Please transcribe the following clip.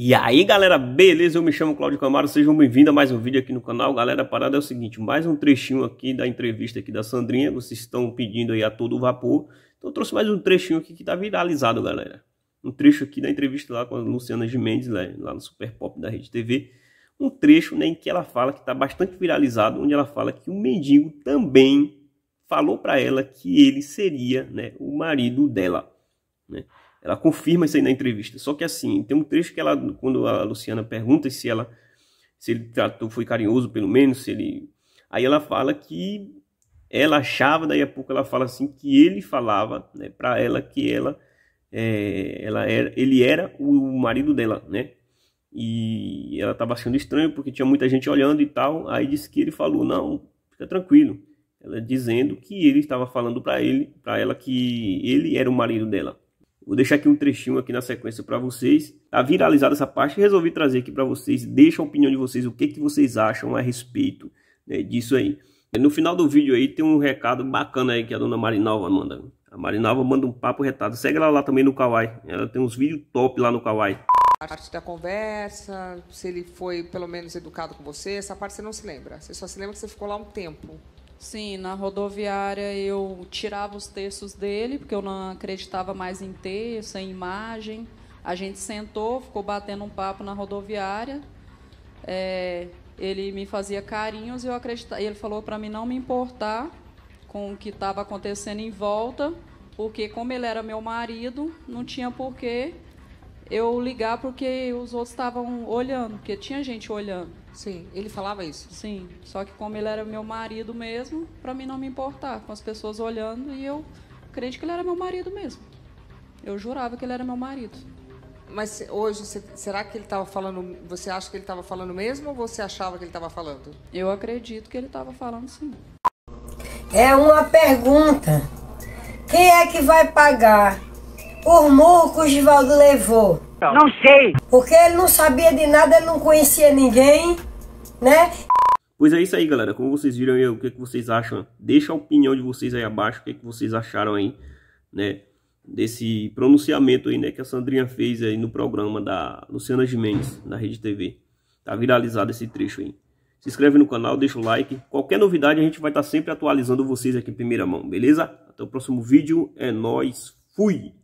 E aí galera, beleza? Eu me chamo Claudio Camaro, sejam bem-vindos a mais um vídeo aqui no canal. Galera, a parada é o seguinte, mais um trechinho aqui da entrevista aqui da Sandrinha, vocês estão pedindo aí a todo vapor. Então eu trouxe mais um trechinho aqui que tá viralizado, galera. Um trecho aqui da entrevista lá com a Luciana de Mendes, né, lá no Super Pop da Rede TV. Um trecho né, em que ela fala que tá bastante viralizado, onde ela fala que o mendigo também falou para ela que ele seria né, o marido dela, né? Ela confirma isso aí na entrevista. Só que assim, tem um trecho que ela, quando a Luciana pergunta se ela, se ele tratou, foi carinhoso pelo menos, se ele, aí ela fala que ela achava, daí a pouco ela fala assim que ele falava, né, para ela que ela, é, ela era, ele era o marido dela, né? E ela estava achando estranho porque tinha muita gente olhando e tal. Aí disse que ele falou não, fica tranquilo, ela dizendo que ele estava falando para ele, para ela que ele era o marido dela. Vou deixar aqui um trechinho aqui na sequência para vocês. Está viralizada essa parte, resolvi trazer aqui para vocês. Deixa a opinião de vocês, o que, que vocês acham a respeito né, disso aí. No final do vídeo aí tem um recado bacana aí que a dona Marinalva manda. A Marinalva manda um papo retado. Segue ela lá também no Kawaii. Ela tem uns vídeos top lá no Kawaii. A parte da conversa, se ele foi pelo menos educado com você, essa parte você não se lembra. Você só se lembra que você ficou lá um tempo. Sim, na rodoviária eu tirava os textos dele, porque eu não acreditava mais em texto, em imagem. A gente sentou, ficou batendo um papo na rodoviária. É, ele me fazia carinhos e eu acreditava. Ele falou para mim não me importar com o que estava acontecendo em volta, porque como ele era meu marido, não tinha porquê eu ligar porque os outros estavam olhando, porque tinha gente olhando. Sim, ele falava isso? Sim, só que como ele era meu marido mesmo, para mim não me importar, com as pessoas olhando e eu crente que ele era meu marido mesmo. Eu jurava que ele era meu marido. Mas hoje, será que ele estava falando? Você acha que ele estava falando mesmo ou você achava que ele estava falando? Eu acredito que ele estava falando sim. É uma pergunta: quem é que vai pagar por murro que o Givaldo levou? Não sei. Porque ele não sabia de nada, ele não conhecia ninguém, né? Pois é isso aí, galera. Como vocês viram aí, o que, é que vocês acham? Deixa a opinião de vocês aí abaixo, o que, é que vocês acharam aí, né? Desse pronunciamento aí, né, que a Sandrinha fez aí no programa da Luciana Gimenez, na Rede TV. Tá viralizado esse trecho aí. Se inscreve no canal, deixa o like. Qualquer novidade a gente vai estar tá sempre atualizando vocês aqui em primeira mão, beleza? Até o próximo vídeo. É nós. Fui!